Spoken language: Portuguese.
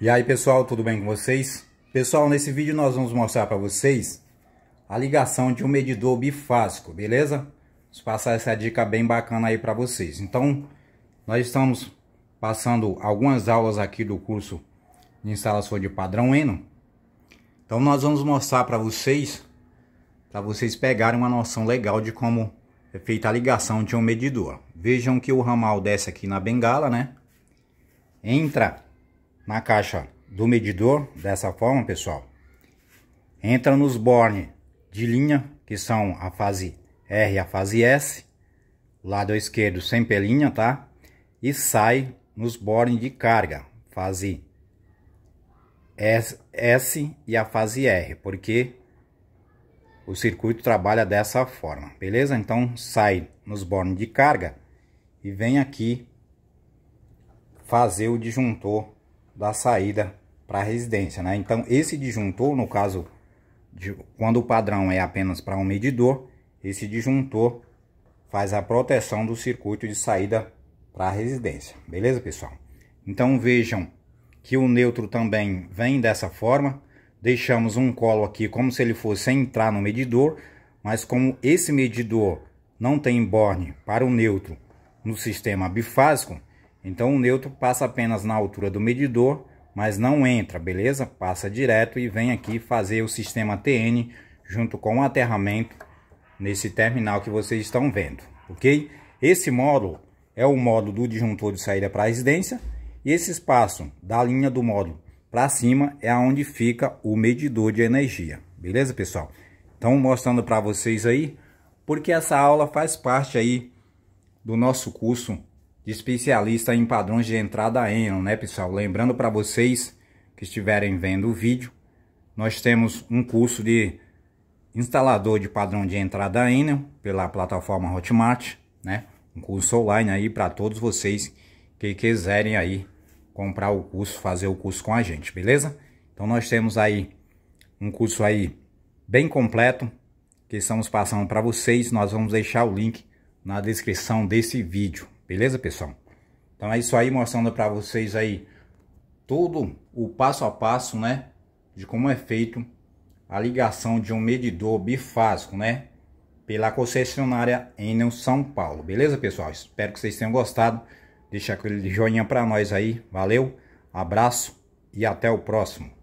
E aí pessoal, tudo bem com vocês? Pessoal, nesse vídeo nós vamos mostrar para vocês a ligação de um medidor bifásico, beleza? Vou passar essa dica bem bacana aí para vocês. Então, nós estamos passando algumas aulas aqui do curso de instalação de padrão Eno. Então nós vamos mostrar para vocês, para vocês pegarem uma noção legal de como é feita a ligação de um medidor. Vejam que o ramal desce aqui na bengala, né? Entra na caixa do medidor, dessa forma, pessoal, entra nos borne de linha, que são a fase R e a fase S, lado esquerdo sem pelinha, tá? E sai nos borne de carga, fase S, S e a fase R, porque o circuito trabalha dessa forma, beleza? Então sai nos bornes de carga e vem aqui fazer o disjuntor da saída para a residência, né? Então, esse disjuntor, no caso, de, quando o padrão é apenas para um medidor, esse disjuntor faz a proteção do circuito de saída para a residência, beleza, pessoal? Então, vejam que o neutro também vem dessa forma, deixamos um colo aqui como se ele fosse entrar no medidor, mas como esse medidor não tem borne para o neutro no sistema bifásico, então o neutro passa apenas na altura do medidor, mas não entra, beleza? Passa direto e vem aqui fazer o sistema TN junto com o aterramento nesse terminal que vocês estão vendo, ok? Esse módulo é o módulo do disjuntor de saída para a residência e esse espaço da linha do módulo para cima é onde fica o medidor de energia, beleza pessoal? Então mostrando para vocês aí, porque essa aula faz parte aí do nosso curso de especialista em padrões de entrada Enon, né pessoal? Lembrando para vocês que estiverem vendo o vídeo, nós temos um curso de instalador de padrão de entrada Enon pela plataforma Hotmart, né? Um curso online aí para todos vocês que quiserem aí comprar o curso, fazer o curso com a gente, beleza? Então nós temos aí um curso aí bem completo que estamos passando para vocês. Nós vamos deixar o link na descrição desse vídeo, Beleza, pessoal? Então é isso aí, mostrando para vocês aí todo o passo a passo, né? De como é feito a ligação de um medidor bifásico, né? Pela concessionária Enel São Paulo. Beleza, pessoal? Espero que vocês tenham gostado. Deixa aquele joinha para nós aí. Valeu, abraço e até o próximo.